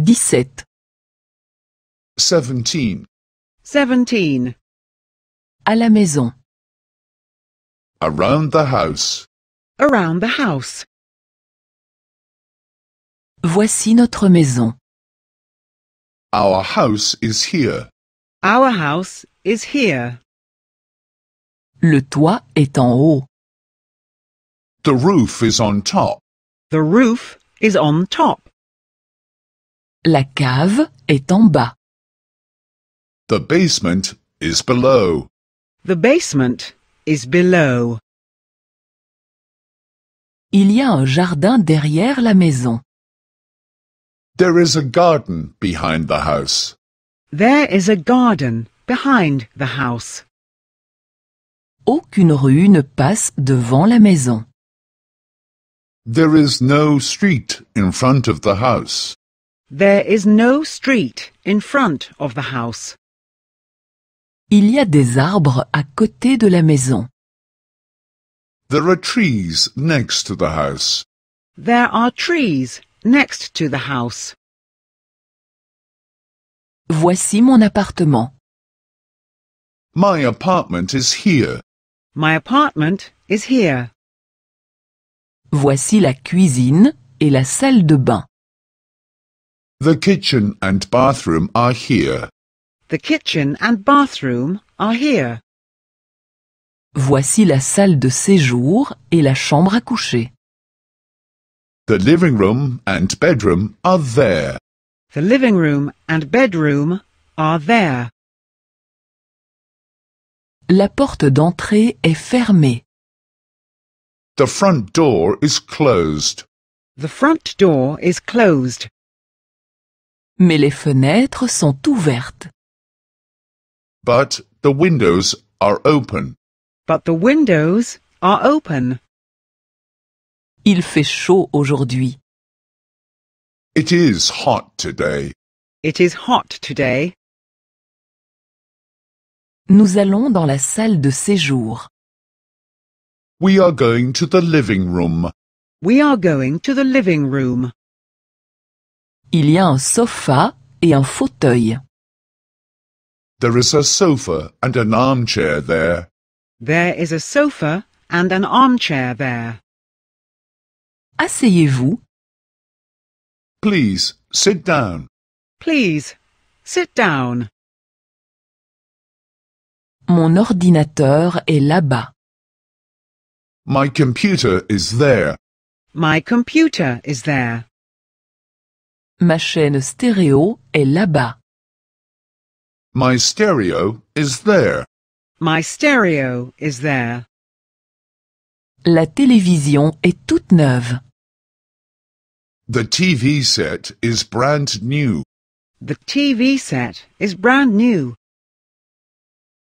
17 17 17 À la maison Around the house Around the house Voici notre maison Our house is here Our house is here Le toit est en haut The roof is on top The roof is on top La cave est en bas. The basement is below. The basement is below. Il y a un jardin derrière la maison. There is a garden behind the house. There is a garden behind the house. Aucune rue ne passe devant la maison. There is no street in front of the house. There is no street in front of the house. Il y a des arbres à côté de la maison. There are trees next to the house. There are trees next to the house. Voici mon appartement. My apartment is here. My apartment is here. Voici la cuisine et la salle de bain. The kitchen and bathroom are here. The kitchen and bathroom are here. Voici la salle de séjour et la chambre à coucher. The living room and bedroom are there. The living room and bedroom are there. La porte d'entrée est fermée. The front door is closed. The front door is closed. Mais les fenêtres sont ouvertes. But the windows are open. But the windows are open. Il fait chaud aujourd'hui. It is hot today. It is hot today. Nous allons dans la salle de séjour. We are going to the living room. We are going to the living room. Il y a un sofa et un fauteuil. There is a sofa and an armchair there. There is a sofa and an armchair there. Asseyez-vous. Please, sit down. Please, sit down. Mon ordinateur est là-bas. My computer is there. My computer is there. Ma chaîne stéréo est là-bas. My stereo is there. My stereo is there. La télévision est toute neuve. The TV set is brand new. The TV set is brand new.